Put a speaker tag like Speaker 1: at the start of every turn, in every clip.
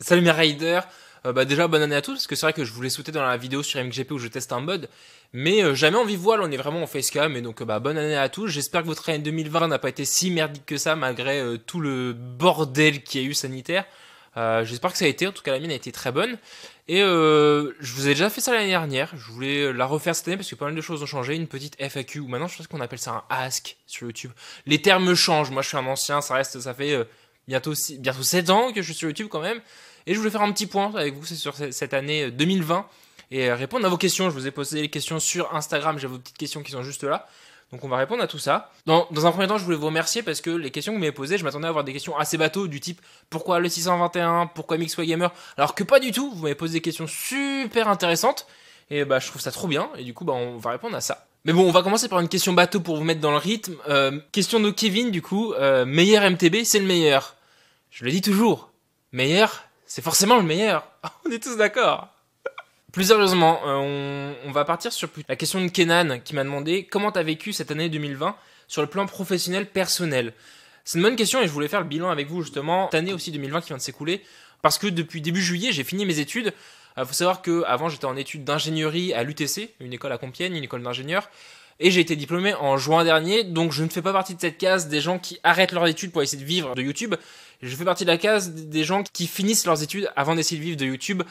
Speaker 1: Salut mes riders euh, bah déjà bonne année à tous parce que c'est vrai que je vous l'ai dans la vidéo sur MGP où je teste un mod mais euh, jamais en vive voile on est vraiment en facecam et donc euh, bah bonne année à tous j'espère que votre année 2020 n'a pas été si merdique que ça malgré tout le bordel qu'il y a eu sanitaire j'espère que ça a été en tout cas la mienne a été très bonne et je vous ai déjà fait ça l'année dernière je voulais la refaire cette année parce que pas mal de choses ont changé une petite FAQ ou maintenant je pense qu'on appelle ça un ask sur YouTube les termes changent moi je suis un ancien ça reste ça fait bientôt, bientôt 7 ans que je suis sur YouTube quand même et je voulais faire un petit point avec vous sur cette année 2020 euh, et euh, répondre à vos questions. Je vous ai posé des questions sur Instagram, j'ai vos petites questions qui sont juste là. Donc on va répondre à tout ça. Dans, un premier temps, je voulais vous remercier parce que les questions que vous m'avez posées, je m'attendais à avoir des questions assez bateaux du type pourquoi le 621, pourquoi Mixway Gamer, alors que pas du tout, vous m'avez posé des questions super intéressantes et bah je trouve ça trop bien et du coup bah, on va répondre à ça. Mais bon, on va commencer par une question bateau pour vous mettre dans le rythme. Euh, question de Kevin du coup, meilleur MTB, c'est le meilleur. Je le dis toujours, meilleur, c'est forcément le meilleur. on est tous d'accord. Plus sérieusement, euh, on, va partir sur la question de Kenan qui m'a demandé comment as vécu cette année 2020 sur le plan professionnel personnel. C'est une bonne question et je voulais faire le bilan avec vous justement. Cette année aussi 2020 qui vient de s'écouler parce que depuis début juillet j'ai fini mes études. Il euh, faut savoir que avant j'étais en études d'ingénierie à l'UTC, une école à Compiègne, une école d'ingénieurs. Et j'ai été diplômé en juin dernier, donc je ne fais pas partie de cette case des gens qui arrêtent leurs études pour essayer de vivre de YouTube. Je fais partie de la case des gens qui finissent leurs études avant d'essayer de vivre de YouTube.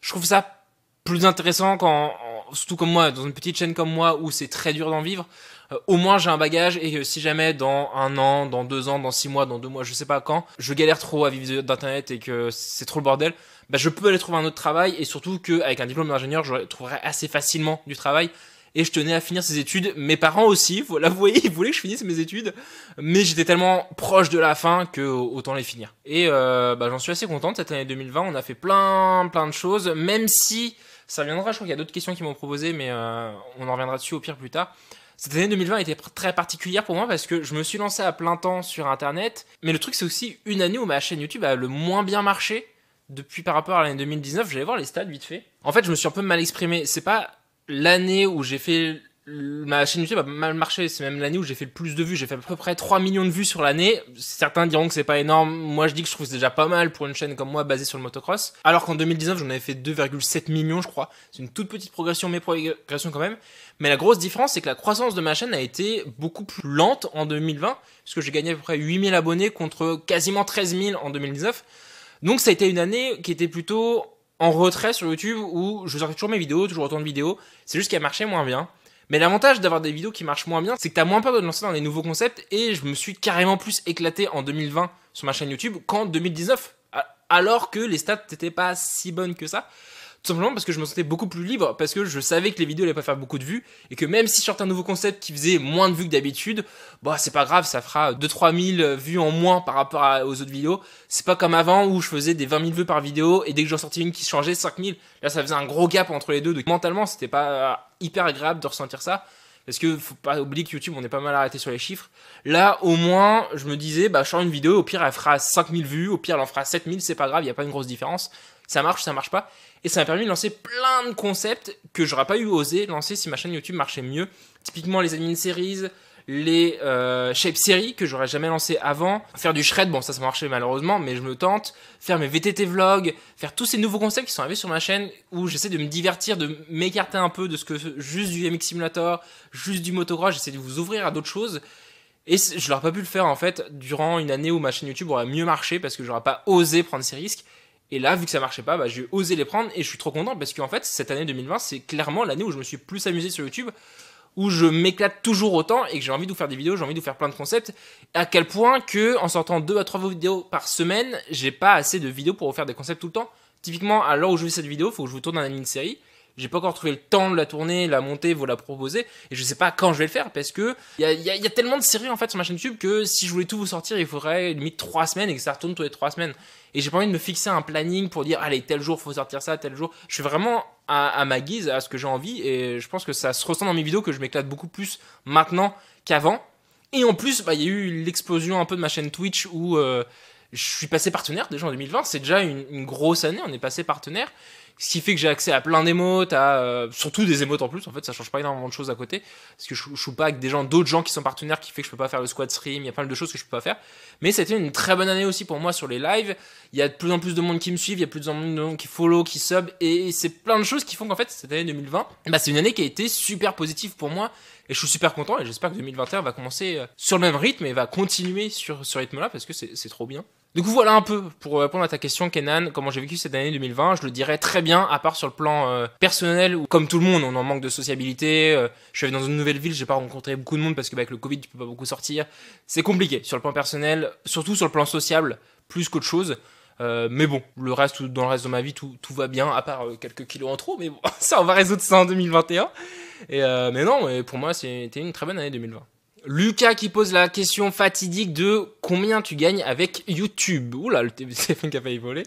Speaker 1: Je trouve ça plus intéressant quand, surtout comme moi, dans une petite chaîne comme moi où c'est très dur d'en vivre. Euh, au moins j'ai un bagage et si jamais dans un an, dans deux ans, dans six mois, dans deux mois, je sais pas quand, je galère trop à vivre d'internet et que c'est trop le bordel, bah, je peux aller trouver un autre travail et surtout qu'avec un diplôme d'ingénieur, je trouverai assez facilement du travail et je tenais à finir ces études. Mes parents aussi, vous voyez, ils voulaient que je finisse mes études, mais j'étais tellement proche de la fin que autant les finir. Et euh, bah, j'en suis assez contente cette année 2020. On a fait plein plein de choses, même si ça viendra. Je crois qu'il y a d'autres questions qui m'ont proposé, mais euh, on en reviendra dessus au pire plus tard. Cette année 2020 était très particulière pour moi parce que je me suis lancé à plein temps sur Internet. Mais le truc, c'est aussi une année où ma chaîne YouTube a le moins bien marché depuis par rapport à l'année 2019. J'allais voir les stats vite fait. En fait, je me suis un peu mal exprimé. C'est pas l'année où j'ai fait ma chaîne YouTube a mal marché. C'est même l'année où j'ai fait le plus de vues. J'ai fait à peu près 3 millions de vues sur l'année. Certains diront que c'est pas énorme. Moi, je dis que je trouve c'est déjà pas mal pour une chaîne comme moi basée sur le motocross. Alors qu'en 2019, j'en avais fait 2,7 millions, je crois. C'est une toute petite progression, mais progression quand même. Mais la grosse différence, c'est que la croissance de ma chaîne a été beaucoup plus lente en 2020. Puisque j'ai gagné à peu près 8000 abonnés contre quasiment 13000 en 2019. Donc ça a été une année qui était plutôt en retrait sur YouTube où je sortais toujours mes vidéos, toujours autant de vidéos. C'est juste qu'elles marchaient moins bien. Mais l'avantage d'avoir des vidéos qui marchent moins bien, c'est que t'as moins peur de lancer dans des nouveaux concepts et je me suis carrément plus éclaté en 2020 sur ma chaîne YouTube qu'en 2019. Alors que les stats n'étaient pas si bonnes que ça simplement parce que je me sentais beaucoup plus libre, parce que je savais que les vidéos n'allaient pas faire beaucoup de vues, et que même si je sortais un nouveau concept qui faisait moins de vues que d'habitude, bah c'est pas grave, ça fera 2-3 000 vues en moins par rapport aux autres vidéos. C'est pas comme avant où je faisais des 20 000 vues par vidéo, et dès que j'en sortais une qui changeait, 5 000. Là, ça faisait un gros gap entre les deux, donc mentalement, c'était pas euh, hyper agréable de ressentir ça parce que faut pas oublier que YouTube on est pas mal arrêté sur les chiffres. Là au moins je me disais bah je sors une vidéo, au pire elle fera 5000 vues, au pire elle en fera 7000, c'est pas grave, il n'y a pas une grosse différence ça marche, ça marche pas. Et ça m'a permis de lancer plein de concepts que j'aurais pas eu osé lancer si ma chaîne YouTube marchait mieux. Typiquement les admin series, les euh, shape series que j'aurais jamais lancé avant. Faire du shred, bon ça ça marchait malheureusement, mais je me tente. Faire mes VTT vlogs, faire tous ces nouveaux concepts qui sont arrivés sur ma chaîne où j'essaie de me divertir, de m'écarter un peu de ce que juste du MX Simulator, juste du motocross, j'essaie de vous ouvrir à d'autres choses. Et je l'aurais pas pu le faire en fait durant une année où ma chaîne YouTube aurait mieux marché parce que j'aurais pas osé prendre ces risques. Et là, vu que ça marchait pas, bah, j'ai osé les prendre et je suis trop content parce qu'en fait, cette année 2020, c'est clairement l'année où je me suis plus amusé sur YouTube, où je m'éclate toujours autant et que j'ai envie de vous faire des vidéos, j'ai envie de vous faire plein de concepts. À quel point que, en sortant deux à trois vidéos par semaine, j'ai pas assez de vidéos pour vous faire des concepts tout le temps. Typiquement, à l'heure où je fais cette vidéo, faut que je vous tourne un mini série. J'ai pas encore trouvé le temps de la tourner, la monter, vous la proposer. Et je sais pas quand je vais le faire parce que il y a, tellement de séries en fait sur ma chaîne YouTube que si je voulais tout vous sortir, il faudrait limite trois semaines et que ça retourne tous les trois semaines. Et j'ai pas envie de me fixer un planning pour dire allez, tel jour faut sortir ça, tel jour. Je suis vraiment à, ma guise, à ce que j'ai envie. Et je pense que ça se ressent dans mes vidéos que je m'éclate beaucoup plus maintenant qu'avant. Et en plus, bah, il y a eu l'explosion un peu de ma chaîne Twitch où. Euh, je suis passé partenaire déjà en 2020, c'est déjà une, grosse année, on est passé partenaire. Ce qui fait que j'ai accès à plein d'émotes, à euh, surtout des émotes en plus. En fait, ça change pas énormément de choses à côté. Parce que je, je suis pas avec des gens, d'autres gens qui sont partenaires, qui fait que je peux pas faire le squad stream. Il y a plein de choses que je peux pas faire. Mais c'était une très bonne année aussi pour moi sur les lives. Il y a de plus en plus de monde qui me suivent, il y a de plus en plus de monde qui follow, qui sub. Et c'est plein de choses qui font qu'en fait, cette année 2020, bah, c'est une année qui a été super positive pour moi. Et je suis super content et j'espère que 2021 va commencer euh, sur le même rythme et va continuer sur ce rythme-là parce que c'est trop bien. Du coup, voilà un peu pour répondre à ta question, Kenan, comment j'ai vécu cette année 2020. Je le dirais très bien, à part sur le plan euh, personnel, où, comme tout le monde, on en manque de sociabilité. Euh, je suis allé dans une nouvelle ville, j'ai pas rencontré beaucoup de monde parce que bah, avec le Covid, tu peux pas beaucoup sortir. C'est compliqué sur le plan personnel, surtout sur le plan sociable, plus qu'autre chose. Euh, mais bon, le reste, dans le reste de ma vie, tout, va bien, à part quelques kilos en trop. Mais bon, ça, on va résoudre ça en 2021. Et, mais non, mais pour moi, c'était une très bonne année 2020. Lucas qui pose la question fatidique de combien tu gagnes avec YouTube. Oula, le téléphone qui a failli voler.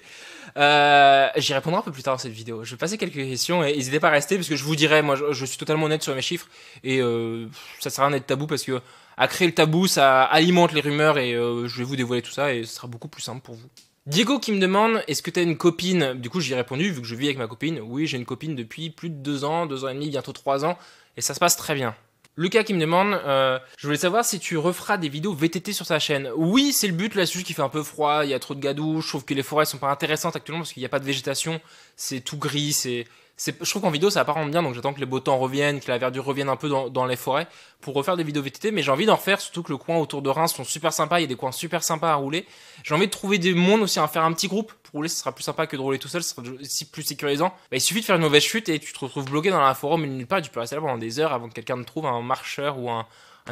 Speaker 1: Euh, j'y répondrai un peu plus tard dans cette vidéo. Je vais passer quelques questions et n'hésitez pas à rester parce que je vous dirai, moi je, suis totalement honnête sur mes chiffres et euh, ça sert à rien tabou parce que à créer le tabou ça alimente les rumeurs et euh, je vais vous dévoiler tout ça et ce sera beaucoup plus simple pour vous. Diego qui me demande est-ce que t'as une copine Du coup j'ai répondu vu que je vis avec ma copine. Oui j'ai une copine depuis plus de deux ans, deux ans et demi, bientôt trois ans et ça se passe très bien. Lucas qui me demande, euh, je voulais savoir si tu referas des vidéos VTT sur sa chaîne. Oui, c'est le but, là, c'est juste qu'il fait un peu froid, il y a trop de gadou, je trouve que les forêts sont pas intéressantes actuellement parce qu'il n'y a pas de végétation, c'est tout gris, c'est je trouve qu'en vidéo ça va bien, donc j'attends que les beaux temps reviennent, que la verdure revienne un peu dans, les forêts pour refaire des vidéos VTT, mais j'ai envie d'en refaire, surtout que le coin autour de Reims sont super sympas, il y a des coins super sympas à rouler. J'ai envie de trouver des mondes aussi, à faire un petit groupe pour rouler, ce sera plus sympa que de rouler tout seul, ce sera aussi plus sécurisant. Bah, il suffit de faire une mauvaise chute et tu te retrouves bloqué dans la forêt, mais nulle part, tu peux rester là pendant des heures avant que quelqu'un ne trouve un marcheur ou un,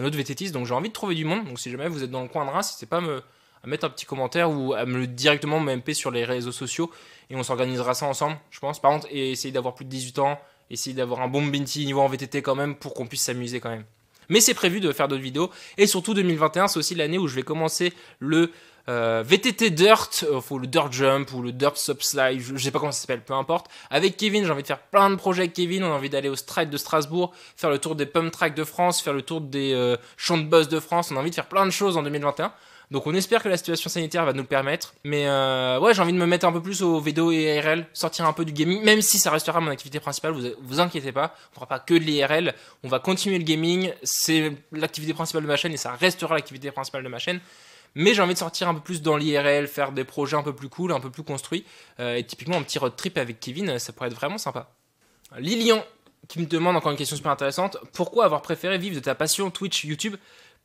Speaker 1: autre VTTiste, donc j'ai envie de trouver du monde, donc si jamais vous êtes dans le coin de Reims, c'est pas me à mettre un petit commentaire ou à me le directement m'MP sur les réseaux sociaux et on s'organisera ça ensemble, je pense. Par contre, et essayer d'avoir plus de 18 ans, essayer d'avoir un bon Binti niveau en VTT quand même pour qu'on puisse s'amuser quand même. Mais c'est prévu de faire d'autres vidéos et surtout 2021, c'est aussi l'année où je vais commencer le euh, VTT Dirt, euh, faut le Dirt Jump ou le Dirt Subslide, je, je sais pas comment ça s'appelle, peu importe. Avec Kevin, j'ai envie de faire plein de projets avec Kevin. On a envie d'aller au Stride de Strasbourg, faire le tour des Pump Track de France, faire le tour des euh, Champs de Buzz de France. On a envie de faire plein de choses en 2021. Donc on espère que la situation sanitaire va nous permettre. Mais euh, ouais, j'ai envie de me mettre un peu plus au VDO et IRL, sortir un peu du gaming, même si ça restera mon activité principale, vous vous inquiétez pas, on fera pas que de l'IRL, on va continuer le gaming, c'est l'activité principale de ma chaîne et ça restera l'activité principale de ma chaîne. Mais j'ai envie de sortir un peu plus dans l'IRL, faire des projets un peu plus cool, un peu plus construits. Euh, et typiquement, un petit road trip avec Kevin, ça pourrait être vraiment sympa. Lilian, qui me demande encore une question super intéressante. Pourquoi avoir préféré vivre de ta passion Twitch, YouTube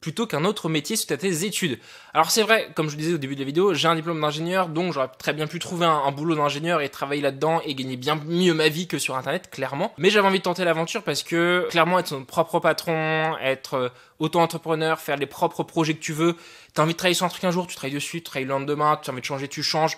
Speaker 1: plutôt qu'un autre métier suite à tes études. Alors c'est vrai, comme je le disais au début de la vidéo, j'ai un diplôme d'ingénieur, donc j'aurais très bien pu trouver un, boulot d'ingénieur et travailler là-dedans et gagner bien mieux ma vie que sur Internet, clairement. Mais j'avais envie de tenter l'aventure parce que clairement être son propre patron, être euh, auto-entrepreneur, faire les propres projets que tu veux, t'as envie de travailler sur un truc un jour, tu travailles dessus, tu travailles le lendemain, tu as envie de changer, tu changes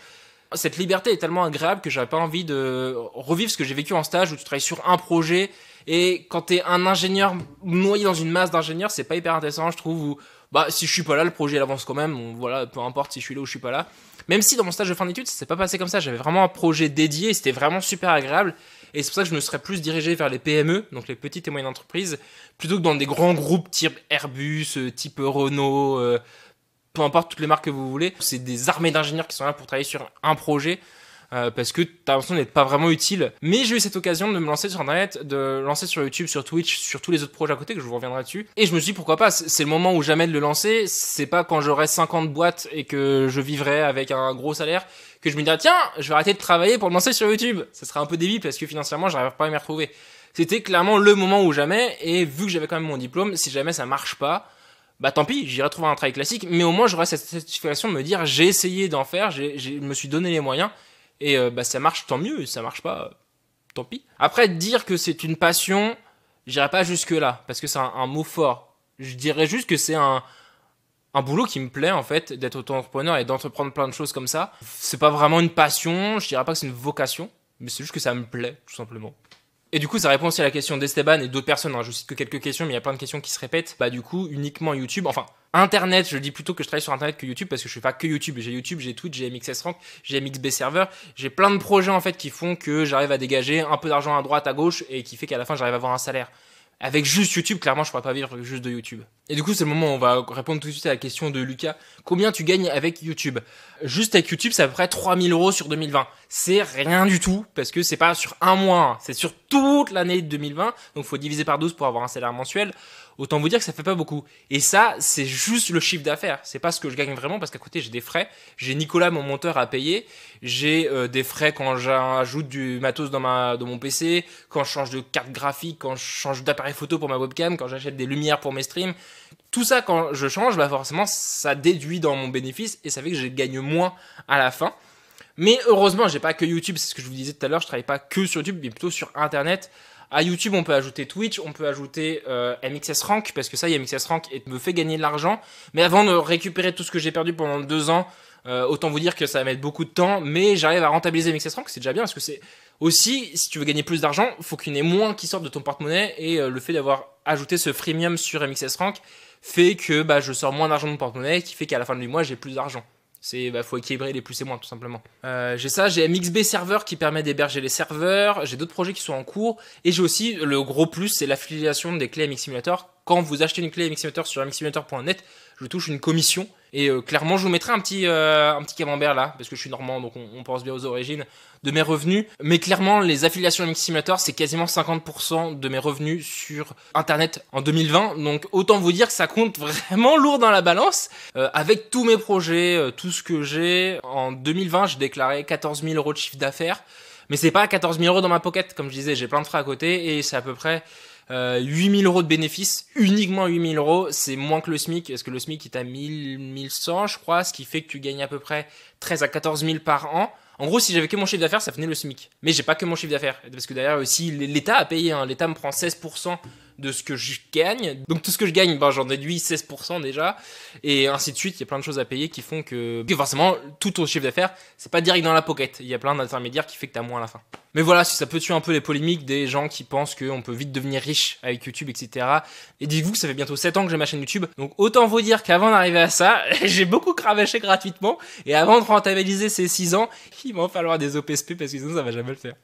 Speaker 1: cette liberté est tellement agréable que j'avais pas envie de revivre ce que j'ai vécu en stage où tu travailles sur un projet et quand t'es un ingénieur noyé dans une masse d'ingénieurs, c'est pas hyper intéressant, je trouve. bah, si je suis pas là, le projet avance quand même. voilà, peu importe si je suis là ou je suis pas là. Même si dans mon stage de fin d'études, ça s'est pas passé comme ça. J'avais vraiment un projet dédié, c'était vraiment super agréable. Et c'est pour ça que je me serais plus dirigé vers les PME, donc les petites et moyennes entreprises, plutôt que dans des grands groupes type Airbus, euh, type Renault, euh, peu importe toutes les marques que vous voulez. C'est des armées d'ingénieurs qui sont là pour travailler sur un projet. Euh, parce que t'as l'impression d'être pas vraiment utile. Mais j'ai eu cette occasion de me lancer sur Internet, de lancer sur YouTube, sur Twitch, sur tous les autres projets à côté, que je vous reviendrai dessus. Et je me suis dit pourquoi pas, c'est le moment où jamais de le lancer. C'est pas quand j'aurai 50 boîtes et que je vivrai avec un gros salaire que je me dirai tiens, je vais arrêter de travailler pour me lancer sur YouTube. Ça sera un peu débile parce que financièrement, j'arrive pas à m'y retrouver. C'était clairement le moment où jamais. Et vu que j'avais quand même mon diplôme, si jamais ça marche pas, bah tant pis, j'irai trouver un travail classique, mais au moins j'aurai cette satisfaction de me dire j'ai essayé d'en faire, je me suis donné les moyens et euh, bah, ça marche, tant mieux. Ça marche pas, euh, tant pis. Après, dire que c'est une passion, j'irai pas jusque-là, parce que c'est un, mot fort. Je dirais juste que c'est un, un boulot qui me plaît, en fait, d'être auto-entrepreneur et d'entreprendre plein de choses comme ça. C'est pas vraiment une passion, je dirais pas que c'est une vocation, mais c'est juste que ça me plaît, tout simplement. Et du coup, ça répond aussi à la question d'Esteban et d'autres personnes. Hein. Je cite que quelques questions, mais il y a plein de questions qui se répètent. Bah, du coup, uniquement YouTube, enfin, Internet, je dis plutôt que je travaille sur Internet que YouTube parce que je ne fais pas que YouTube. J'ai YouTube, j'ai Twitch, j'ai MXS Rank, j'ai MXB Server. J'ai plein de projets en fait qui font que j'arrive à dégager un peu d'argent à droite, à gauche et qui fait qu'à la fin j'arrive à avoir un salaire. Avec juste YouTube, clairement, je pourrais pas vivre juste de YouTube. Et du coup, c'est le moment où on va répondre tout de suite à la question de Lucas. Combien tu gagnes avec YouTube Juste avec YouTube, c'est à peu près 3000 euros sur 2020. C'est rien du tout parce que c'est pas sur un mois, hein. c'est sur toute l'année 2020. Donc, faut diviser par 12 pour avoir un salaire mensuel. Autant vous dire que ça fait pas beaucoup. Et ça, c'est juste le chiffre d'affaires. C'est pas ce que je gagne vraiment parce qu'à côté, j'ai des frais. J'ai Nicolas, mon monteur, à payer. J'ai euh, des frais quand j'ajoute du matos dans, ma, dans mon PC, quand je change de carte graphique, quand je change d'appareil photo pour ma webcam, quand j'achète des lumières pour mes streams. Tout ça, quand je change, bah forcément, ça déduit dans mon bénéfice et ça fait que je gagne moins à la fin. Mais heureusement, j'ai pas que YouTube, c'est ce que je vous disais tout à l'heure, je travaille pas que sur YouTube, mais plutôt sur Internet à YouTube, on peut ajouter Twitch, on peut ajouter euh, MXS Rank, parce que ça, y a MXS Rank et me fait gagner de l'argent. Mais avant de récupérer tout ce que j'ai perdu pendant deux ans, euh, autant vous dire que ça va mettre beaucoup de temps, mais j'arrive à rentabiliser MXS Rank, c'est déjà bien, parce que c'est aussi, si tu veux gagner plus d'argent, il faut qu'il y en ait moins qui sortent de ton porte-monnaie, et euh, le fait d'avoir ajouté ce freemium sur MXS Rank fait que bah, je sors moins d'argent de mon porte-monnaie, qui fait qu'à la fin du mois, j'ai plus d'argent. C'est bah, faut équilibrer les plus et moins tout simplement. Euh, j'ai ça, j'ai MXB serveur qui permet d'héberger les serveurs, j'ai d'autres projets qui sont en cours et j'ai aussi le gros plus, c'est l'affiliation des clés MX Simulator. Quand vous achetez une clé MX Simulator sur mxsimulator.net, je touche une commission et euh, clairement, je vous mettrai un petit, euh, un petit camembert là, parce que je suis normand, donc on, pense bien aux origines de mes revenus. Mais clairement, les affiliations Mix Simulator, c'est quasiment 50% de mes revenus sur Internet en 2020. Donc autant vous dire que ça compte vraiment lourd dans la balance. Euh, avec tous mes projets, tout ce que j'ai, en 2020, j'ai déclaré 14 000 euros de chiffre d'affaires. Mais c'est pas 14 000 euros dans ma pocket, comme je disais, j'ai plein de frais à côté et c'est à peu près 8000 euh, euros de bénéfices, uniquement 8000 euros, c'est moins que le SMIC, parce que le SMIC est à 1000, 1100, je crois, ce qui fait que tu gagnes à peu près 13 à 14 000 par an. En gros, si j'avais que mon chiffre d'affaires, ça venait le SMIC. Mais j'ai pas que mon chiffre d'affaires, parce que d'ailleurs aussi, l'État a payé, hein, l'État me prend 16% de ce que je gagne. Donc tout ce que je gagne, ben, j'en déduis 16% déjà. Et ainsi de suite, il y a plein de choses à payer qui font que, forcément, tout ton chiffre d'affaires, c'est pas direct dans la pocket. Il y a plein d'intermédiaires qui fait que t'as moins à la fin. Mais voilà, si ça peut tuer un peu les polémiques des gens qui pensent qu'on peut vite devenir riche avec YouTube, etc. Et dites-vous que ça fait bientôt 7 ans que j'ai ma chaîne YouTube. Donc autant vous dire qu'avant d'arriver à ça, j'ai beaucoup cravaché gratuitement. Et avant de rentabiliser ces 6 ans, il va falloir des OPSP parce que sinon ça va jamais le faire.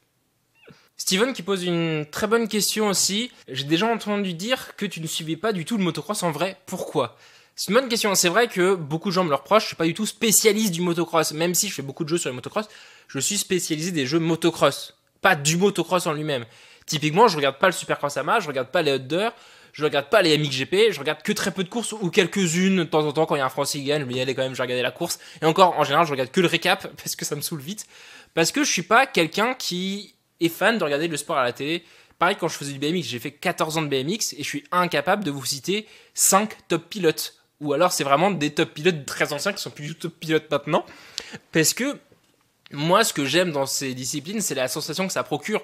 Speaker 1: Steven qui pose une très bonne question aussi. J'ai déjà entendu dire que tu ne suivais pas du tout le motocross en vrai. Pourquoi c'est une bonne question. C'est vrai que beaucoup de gens me le reprochent. Je suis pas du tout spécialiste du motocross. Même si je fais beaucoup de jeux sur le motocross, je suis spécialisé des jeux motocross. Pas du motocross en lui-même. Typiquement, je regarde pas le Supercross AMA, je regarde pas les Hudders, je regarde pas les MXGP, je regarde que très peu de courses ou quelques-unes de temps en temps quand il y a un Français qui gagne, je vais y aller quand même, je vais la course. Et encore, en général, je regarde que le récap parce que ça me saoule vite. Parce que je suis pas quelqu'un qui et fan de regarder le sport à la télé. Pareil, quand je faisais du BMX, j'ai fait 14 ans de BMX et je suis incapable de vous citer 5 top pilotes. Ou alors, c'est vraiment des top pilotes très anciens qui sont plus du top pilotes maintenant. Parce que moi, ce que j'aime dans ces disciplines, c'est la sensation que ça procure.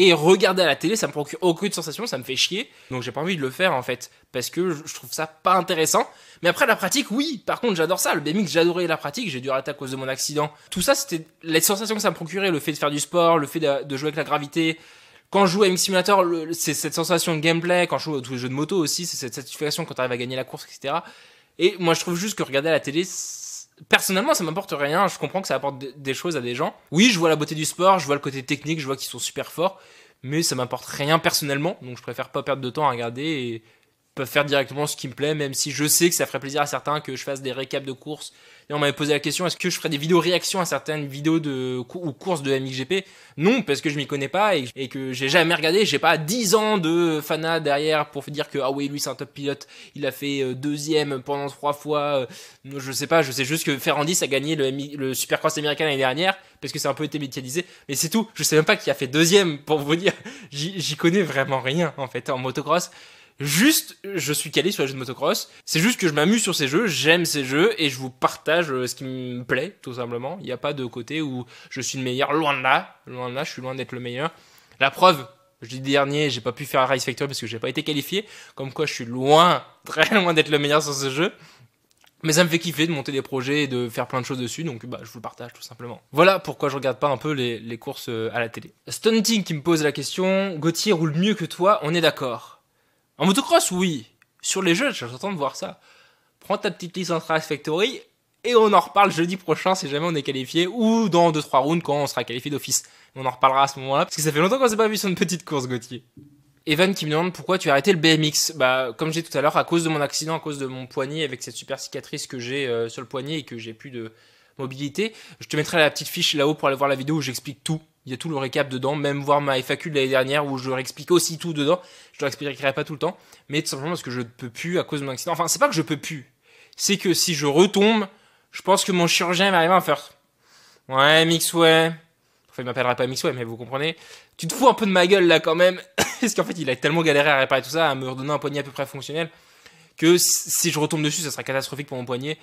Speaker 1: Et regarder à la télé, ça me procure aucune sensation, ça me fait chier. Donc j'ai pas envie de le faire en fait, parce que je trouve ça pas intéressant. Mais après, la pratique, oui. Par contre, j'adore ça. Le BMX, j'adorais la pratique. J'ai dû arrêter à cause de mon accident. Tout ça, c'était les sensations que ça me procurait. Le fait de faire du sport, le fait de, jouer avec la gravité. Quand je joue à MX Simulator, c'est cette sensation de gameplay. Quand je joue à tous les jeux de moto aussi, c'est cette satisfaction quand t'arrives à gagner la course, etc. Et moi, je trouve juste que regarder à la télé, personnellement, ça m'apporte rien. Je comprends que ça apporte des choses à des gens. Oui, je vois la beauté du sport, je vois le côté technique, je vois qu'ils sont super forts mais ça m'apporte rien personnellement, donc je préfère pas perdre de temps à regarder et faire directement ce qui me plaît, même si je sais que ça ferait plaisir à certains que je fasse des récaps de courses. Et on m'avait posé la question, est-ce que je ferais des vidéos réactions à certaines vidéos de, ou courses de MXGP Non, parce que je m'y connais pas et, que j'ai jamais regardé, j'ai pas 10 ans de fanat derrière pour dire que, ah oui, lui c'est un top pilote, il a fait euh, deuxième pendant trois fois, euh, je sais pas, je sais juste que Ferrandis a gagné le, Supercross américain l'année dernière, parce que c'est un peu été médiatisé, mais c'est tout, je sais même pas qui a fait deuxième, pour vous dire, j'y connais vraiment rien en fait en motocross. Juste, je suis calé sur les jeux de motocross. C'est juste que je m'amuse sur ces jeux, j'aime ces jeux et je vous partage euh, ce qui me plaît, tout simplement. Il n'y a pas de côté où je suis le meilleur, loin de là. Loin de là, je suis loin d'être le meilleur. La preuve, je jeudi dernier, j'ai pas pu faire Rise Factory parce que j'ai pas été qualifié. Comme quoi, je suis loin, très loin d'être le meilleur sur ce jeu. Mais ça me fait kiffer de monter des projets et de faire plein de choses dessus, donc bah, je vous le partage tout simplement. Voilà pourquoi je regarde pas un peu les, les courses euh, à la télé. Stunting qui me pose la question, Gauthier roule mieux que toi, on est d'accord. En motocross, oui. Sur les jeux, j'attends de voir ça. Prends ta petite licence Race Factory et on en reparle jeudi prochain si jamais on est qualifié ou dans 2-3 rounds quand on sera qualifié d'office. On en reparlera à ce moment-là parce que ça fait longtemps qu'on s'est pas vu sur une petite course, Gauthier. Evan qui me demande pourquoi tu as arrêté le BMX. Bah, comme j'ai tout à l'heure, à cause de mon accident, à cause de mon poignet avec cette super cicatrice que j'ai euh, sur le poignet et que j'ai plus de mobilité. Je te mettrai la petite fiche là-haut pour aller voir la vidéo où j'explique tout il y a tout le récap dedans, même voir ma FAQ de l'année dernière où je leur explique aussi tout dedans. Je leur expliquerai pas tout le temps, mais tout simplement parce que je ne peux plus à cause de mon accident. Enfin, c'est pas que je peux plus, c'est que si je retombe, je pense que mon chirurgien va arriver à me faire. Ouais, Mixway. Enfin, il m'appellera pas Mixway, mais vous comprenez. Tu te fous un peu de ma gueule là quand même. parce qu'en fait, il a tellement galéré à réparer tout ça, à me redonner un poignet à peu près fonctionnel, que si je retombe dessus, ça sera catastrophique pour mon poignet.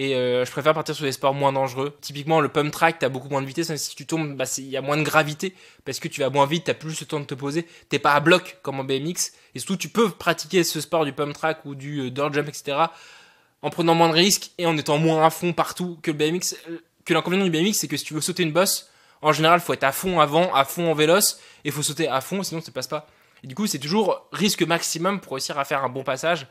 Speaker 1: Et euh, je préfère partir sur des sports moins dangereux. Typiquement, le pump track, as beaucoup moins de vitesse. Hein. si tu tombes, bah, il y a moins de gravité parce que tu vas moins vite, as plus le temps de te poser. T'es pas à bloc comme en BMX. Et surtout, tu peux pratiquer ce sport du pump track ou du euh, dirt jump, etc. en prenant moins de risques et en étant moins à fond partout que le BMX. Euh, que l'inconvénient du BMX, c'est que si tu veux sauter une bosse, en général, faut être à fond avant, à fond en véloce, et faut sauter à fond, sinon ça passe pas. Et du coup, c'est toujours risque maximum pour réussir à faire un bon passage.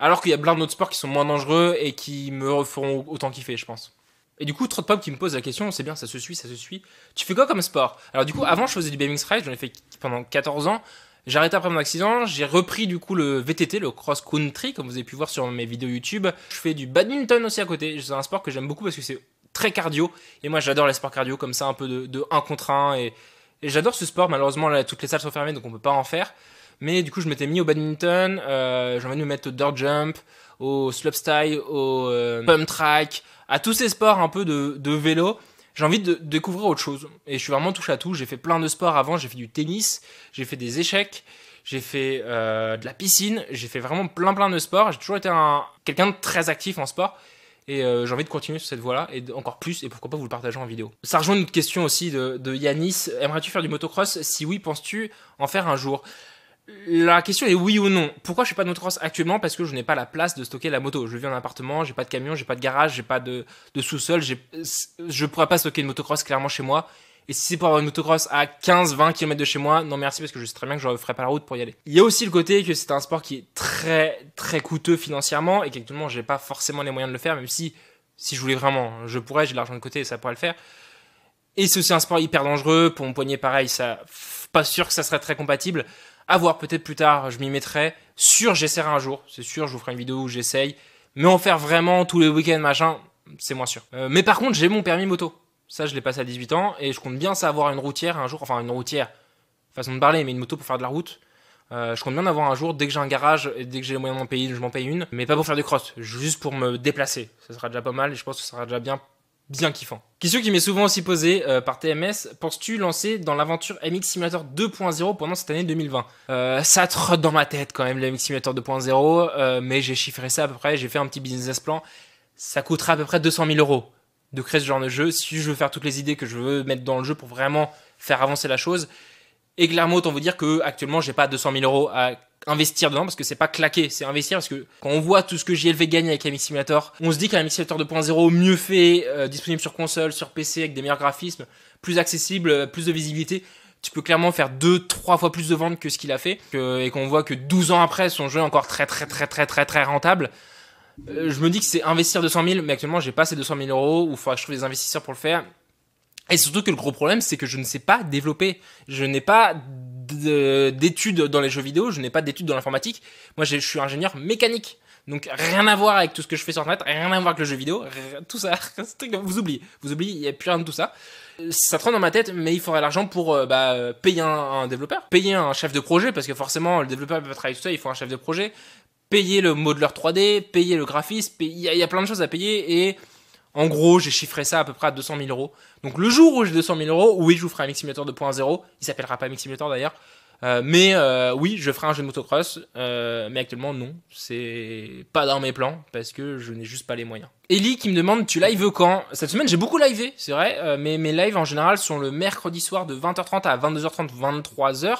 Speaker 1: Alors qu'il y a plein d'autres sports qui sont moins dangereux et qui me feront autant kiffer, je pense. Et du coup, trop de pop qui me posent la question, c'est bien, ça se suit, ça se suit. Tu fais quoi comme sport Alors du coup, avant, je faisais du BMX ride, j'en ai fait pendant 14 ans. J'ai arrêté après mon accident, j'ai repris du coup le VTT, le cross country, comme vous avez pu voir sur mes vidéos YouTube. Je fais du badminton aussi à côté, c'est un sport que j'aime beaucoup parce que c'est très cardio. Et moi, j'adore les sports cardio comme ça, un peu de, de 1 contre 1. Et, j'adore ce sport, malheureusement, là, toutes les salles sont fermées, donc on ne peut pas en faire. Mais du coup, je m'étais mis au badminton, euh, j'ai envie de me mettre au dirt jump, au slopestyle, au euh, pump track, à tous ces sports un peu de, de vélo. J'ai envie de, découvrir autre chose. Et je suis vraiment touche à tout. J'ai fait plein de sports avant. J'ai fait du tennis, j'ai fait des échecs, j'ai fait euh, de la piscine, j'ai fait vraiment plein plein de sports. J'ai toujours été un, quelqu'un de très actif en sport. Et euh, j'ai envie de continuer sur cette voie-là, et encore plus, et pourquoi pas vous le partager en vidéo. Ça rejoint une question aussi de, de Yanis. Aimerais-tu faire du motocross Si oui, penses-tu en faire un jour la question est oui ou non. Pourquoi je suis pas de motocross actuellement Parce que je n'ai pas la place de stocker la moto. Je vis en appartement, j'ai pas de camion, j'ai pas de garage, j'ai pas de, sous-sol. Je pourrais pas stocker une motocross clairement chez moi. Et si c'est pour avoir une motocross à 15-20 km de chez moi, non merci parce que je sais très bien que je ne pas la route pour y aller. Il y a aussi le côté que c'est un sport qui est très très coûteux financièrement et qu'actuellement j'ai pas forcément les moyens de le faire, même si si je voulais vraiment, je pourrais, j'ai de l'argent de côté et ça pourrait le faire. Et c'est aussi un sport hyper dangereux, pour mon poignet pareil, ça, pas sûr que ça serait très compatible. Avoir voir, peut-être plus tard, je m'y mettrai. Sûr, j'essaierai un jour. C'est sûr, je vous ferai une vidéo où j'essaye. Mais en faire vraiment tous les week-ends, machin, c'est moins sûr. Euh, mais par contre, j'ai mon permis moto. Ça, je l'ai passé à 18 ans et je compte bien savoir une routière un jour. Enfin, une routière, façon de parler, mais une moto pour faire de la route. Euh, je compte bien avoir un jour, dès que j'ai un garage et dès que j'ai les moyens m'en payer, je m'en paye une. Mais pas pour faire du cross, juste pour me déplacer. Ça sera déjà pas mal et je pense que ça sera déjà bien bien kiffant. Question qui m'est souvent aussi posée euh, par TMS, penses-tu lancer dans l'aventure MX Simulator 2.0 pendant cette année 2020 euh, Ça trotte dans ma tête quand même, le MX Simulator 2.0, euh, mais j'ai chiffré ça à peu près, j'ai fait un petit business plan, ça coûtera à peu près 200 000 euros de créer ce genre de jeu, si je veux faire toutes les idées que je veux mettre dans le jeu pour vraiment faire avancer la chose, et clairement, autant vous dire que actuellement, j'ai pas 200 000 euros à investir dedans parce que c'est pas claquer, c'est investir parce que quand on voit tout ce que JLV gagne avec Amix Simulator, on se dit qu'un Amix Simulator 2.0 mieux fait, euh, disponible sur console, sur PC avec des meilleurs graphismes, plus accessible, euh, plus de visibilité, tu peux clairement faire deux, trois fois plus de ventes que ce qu'il a fait et qu'on voit que 12 ans après son jeu est encore très très très très très très rentable. Euh, je me dis que c'est investir 200 000, mais actuellement j'ai pas ces 200 000 euros, ou il faudra que je trouve des investisseurs pour le faire. Et surtout que le gros problème, c'est que je ne sais pas développer. Je n'ai pas d'études dans les jeux vidéo, je n'ai pas d'études dans l'informatique. Moi, je suis ingénieur mécanique. Donc rien à voir avec tout ce que je fais sur internet, rien à voir avec le jeu vidéo, tout ça, vous oubliez, vous oubliez, il n'y a plus rien de tout ça. Ça trône dans ma tête, mais il faudrait l'argent pour euh, bah, euh, payer un, développeur, payer un chef de projet, parce que forcément le développeur peut pas travailler tout seul, il faut un chef de projet, payer le modeleur 3D, payer le graphiste, il y, a plein de choses à payer et en gros, j'ai chiffré ça à peu près à 200 000 euros. Donc le jour où j'ai 200 000 euros, oui, je vous ferai un Mix Simulator 2.0. Il s'appellera pas Mix d'ailleurs. Euh, mais euh, oui, je ferai un jeu de motocross, euh, mais actuellement non, c'est pas dans mes plans parce que je n'ai juste pas les moyens. Ellie qui me demande tu live quand Cette semaine j'ai beaucoup live. c'est vrai, mais mes lives en général sont le mercredi soir de 20h30 à 22h30, 23h.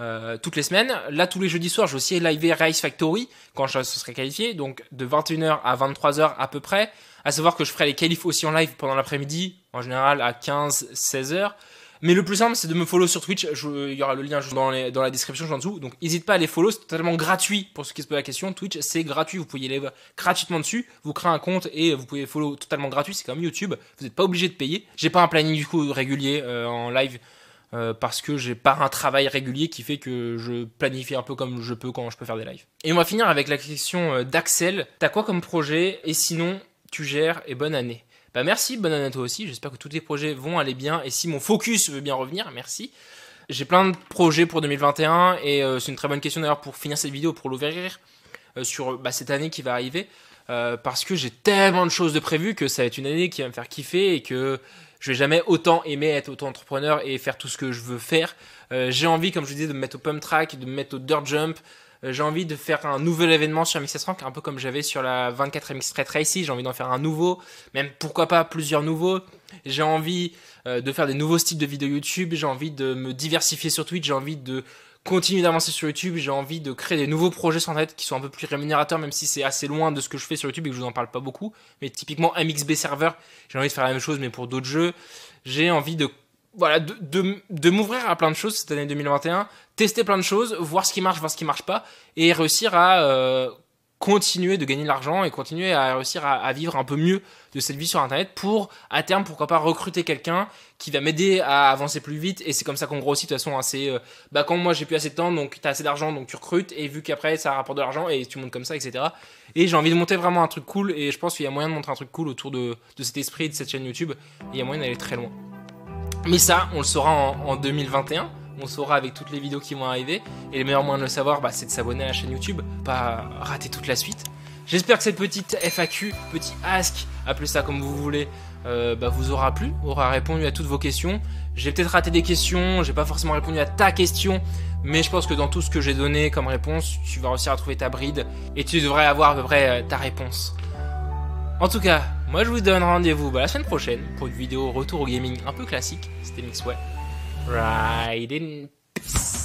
Speaker 1: Euh, toutes les semaines. Là, tous les jeudis soirs, vais aussi live Rice Factory quand je serai qualifié, donc de 21h à 23h à peu près. À savoir que je ferai les qualifs aussi en live pendant l'après-midi, en général à 15-16h. Mais le plus simple, c'est de me follow sur Twitch. il y aura le lien dans, la description juste en dessous. Donc, n'hésite pas à les follow. C'est totalement gratuit pour ceux qui se posent la question. Twitch, c'est gratuit. Vous pouvez y aller gratuitement dessus. Vous créez un compte et vous pouvez follow totalement gratuit. C'est comme YouTube. Vous n'êtes pas obligé de payer. J'ai pas un planning du coup régulier euh, en live. Euh, parce que j'ai pas un travail régulier qui fait que je planifie un peu comme je peux quand je peux faire des lives. Et on va finir avec la question euh, d'Axel. T'as quoi comme projet Et sinon, tu gères et bonne année. Bah merci, bonne année à toi aussi. J'espère que tous tes projets vont aller bien. Et si mon focus veut bien revenir, merci. J'ai plein de projets pour 2021 et euh, c'est une très bonne question d'ailleurs pour finir cette vidéo, pour l'ouvrir sur bah, cette année qui va arriver. parce que j'ai tellement de choses de prévues que ça va être une année qui va me faire kiffer et que je vais jamais autant aimer être auto-entrepreneur et faire tout ce que je veux faire. Euh, j'ai envie, comme je vous disais, de me mettre au pump track, de me mettre au dirt jump. Euh, j'ai envie de faire un nouvel événement sur MXS Rank, un peu comme j'avais sur la 24 MX Street Race. J'ai envie d'en faire un nouveau, même pourquoi pas plusieurs nouveaux. J'ai envie euh, de faire des nouveaux styles de vidéos YouTube. J'ai envie de me diversifier sur Twitch. J'ai envie de continue d'avancer sur YouTube, j'ai envie de créer des nouveaux projets sans tête qui sont un peu plus rémunérateurs, même si c'est assez loin de ce que je fais sur YouTube et que je vous en parle pas beaucoup. Mais typiquement MXB Server, j'ai envie de faire la même chose, mais pour d'autres jeux. J'ai envie de voilà, de, de, m'ouvrir à plein de choses cette année 2021, tester plein de choses, voir ce qui marche, voir ce qui marche pas, et réussir à euh, continuer de gagner de l'argent et continuer à réussir à, vivre un peu mieux de cette vie sur Internet pour, à terme, pourquoi pas recruter quelqu'un qui va m'aider à avancer plus vite. Et c'est comme ça qu'on grossit de toute façon. Hein. c'est euh, bah, quand moi j'ai plus assez de temps, donc tu as assez d'argent, donc tu recrutes. Et vu qu'après ça rapporte de l'argent et tu montes comme ça, etc. Et j'ai envie de monter vraiment un truc cool. Et je pense qu'il y a moyen de montrer un truc cool autour de, cet esprit, de cette chaîne YouTube. il y a moyen d'aller très loin. Mais ça, on le saura en, en 2021 on saura avec toutes les vidéos qui vont arriver. Et le meilleur moyen de le savoir, bah, c'est de s'abonner à la chaîne YouTube, pas rater toute la suite. J'espère que cette petite FAQ, petit ask, appelez ça comme vous voulez, euh, bah, vous aura plu, aura répondu à toutes vos questions. J'ai peut-être raté des questions, j'ai pas forcément répondu à ta question, mais je pense que dans tout ce que j'ai donné comme réponse, tu vas réussir à trouver ta bride et tu devrais avoir à peu près euh, ta réponse. En tout cas, moi je vous donne rendez-vous bah, la semaine prochaine pour une vidéo retour au gaming un peu classique. C'était Mixway. Riding.